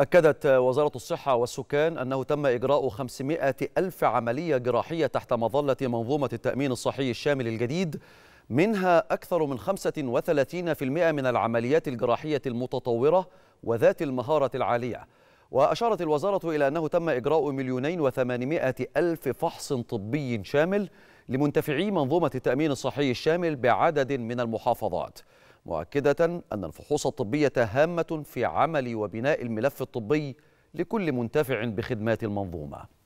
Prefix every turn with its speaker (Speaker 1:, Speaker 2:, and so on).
Speaker 1: أكدت وزارة الصحة والسكان أنه تم إجراء 500 ألف عملية جراحية تحت مظلة منظومة التأمين الصحي الشامل الجديد منها أكثر من 35% من العمليات الجراحية المتطورة وذات المهارة العالية وأشارت الوزارة إلى أنه تم إجراء مليونين وثمانمائة ألف فحص طبي شامل لمنتفعي منظومة التأمين الصحي الشامل بعدد من المحافظات مؤكدة أن الفحوص الطبية هامة في عمل وبناء الملف الطبي لكل منتفع بخدمات المنظومة